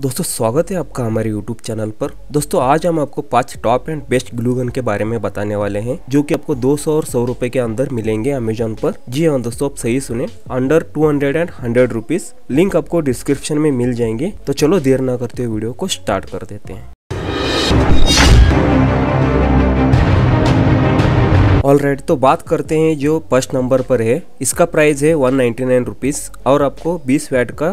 दोस्तों स्वागत है आपका हमारे YouTube चैनल पर दोस्तों आज हम आपको पांच टॉप एंड बेस्ट ग्लूगन के बारे में बताने वाले हैं जो कि आपको 200 और सौ रुपए के अंदर मिलेंगे अमेजोन पर जी हाँ दोस्तों आप सही सुने under 200 and hundred rupees link आपको डिस्क्रिप्शन में मिल जाएंगे तो चलो देर ना करते हुए वीडियो को स्टार्ट कर देते हैं ऑल राइट तो बात करते हैं जो फर्स्ट नंबर पर है इसका प्राइस है वन नाइन्टी और आपको 20 वैट का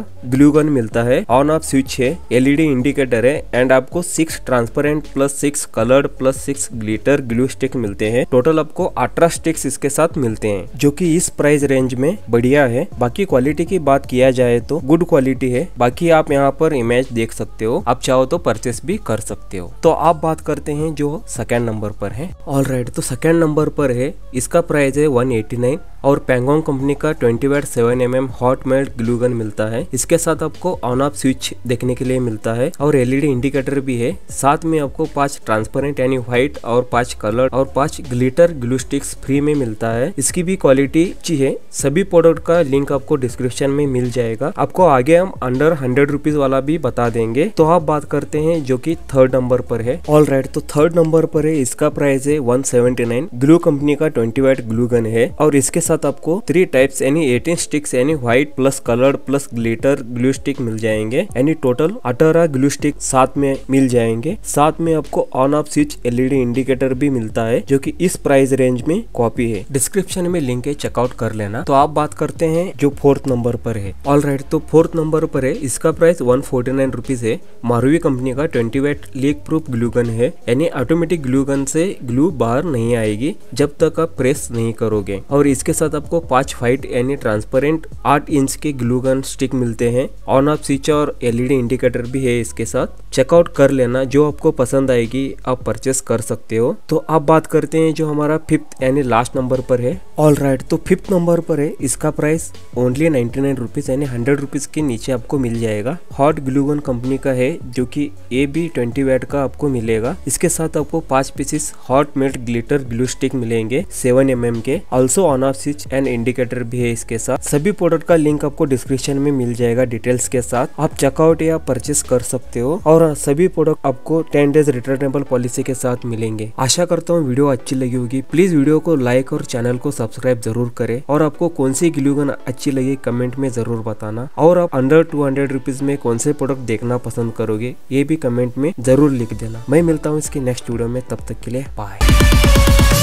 गन मिलता है ऑन ऑफ स्विच है एलईडी इंडिकेटर e है एंड आपको six transparent plus six coloured plus six glitter glue stick मिलते हैं टोटल आपको अठारह स्टिक्स इसके साथ मिलते हैं जो की इस प्राइस रेंज में बढ़िया है बाकी क्वालिटी की बात किया जाए तो गुड क्वालिटी है बाकी आप यहाँ पर इमेज देख सकते हो आप चाहो तो परचेस भी कर सकते हो तो आप बात करते हैं जो सेकेंड नंबर पर है ऑल राइट तो सेकेंड नंबर पर पर है इसका प्राइस है वन एटी नाइन और पेंगोंग कंपनी का twenty watt seven M M hot melt glue gun मिलता है इसके साथ आपको ऑन ऑफ स्विच देखने के लिए मिलता है और एलईडी इंडिकेटर e भी है साथ में आपको पांच ट्रांसपेरेंट यानी व्हाइट और पांच कलर और पांच ग्लिटर ग्लू स्टिक्स फ्री में मिलता है इसकी भी क्वालिटी अच्छी है सभी प्रोडक्ट का लिंक आपको डिस्क्रिप्शन में मिल जाएगा आपको आगे हम अंडर हंड्रेड रुपीज वाला भी बता देंगे तो आप बात करते हैं जो की थर्ड नंबर पर है ऑल राइट right, तो थर्ड नंबर पर है इसका प्राइस है one seventy nine glue company का ट्वेंटी वाइट ग्लू गन है और इसके साथ साथ आपको थ्री टाइप्स यानी एटीन स्टिक्स यानी white plus colour plus glitter glue stick मिल जाएंगे यानी टोटल अठारह ग्लू स्टिक साथ में मिल जाएंगे साथ में आपको on off switch LED indicator भी मिलता है जो की इस प्राइस रेंज में कॉपी है डिस्क्रिप्शन में लिंक है चेकआउट कर लेना तो आप बात करते हैं जो फोर्थ नंबर पर है ऑल right, तो फोर्थ नंबर पर है इसका प्राइस वन है मारुवी कंपनी का twenty watt leak proof glue gun है यानी ऑटोमेटिक ग्लू गन से ग्लू बाहर नहीं आएगी जब तक आप प्रेस नहीं करोगे और इसके साथ साथ आपको पांच व्हाइट यानी ट्रांसपेरेंट आठ इंच के ग्लूगन स्टिक मिलते हैं ऑन ऑफ स्विच और एलईडी इंडिकेटर e भी है इसके साथ चेकआउट कर लेना जो आपको पसंद आएगी आप परचेस कर सकते हो तो आप बात करते हैं जो हमारा फिफ्थ यानी लास्ट नंबर पर है ऑल राइट right, तो फिफ्थ नंबर पर है इसका price only ninety nine rupees यानी हंड्रेड रुपीज के नीचे आपको मिल जाएगा हॉट ग्लूगन कंपनी का है जो की ए बी ट्वेंटी वैट का आपको मिलेगा इसके साथ आपको पांच pieces hot melt glitter glue stick मिलेंगे सेवन एम mm के ऑल्सो ऑन ऑफ सी स्विच एंड इंडिकेटर भी है इसके साथ सभी प्रोडक्ट का लिंक आपको डिस्क्रिप्शन में मिल जाएगा डिटेल्स के साथ आप चेकआउट या परचेस कर सकते हो और सभी प्रोडक्ट आपको टेन डेज रिटर्नेबल पॉलिसी के साथ मिलेंगे आशा करता हूँ वीडियो अच्छी लगी होगी प्लीज वीडियो को लाइक और चैनल को सब्सक्राइब जरूर करे और आपको कौन सी ग्लूगन अच्छी लगी कमेंट में जरूर बताना और आप अंडर टू हंड्रेड रुपीज में कौन से प्रोडक्ट देखना पसंद करोगे ये भी कमेंट में जरूर लिख देना मैं मिलता हूँ इसके नेक्स्ट वीडियो में तब तक के लिए बाय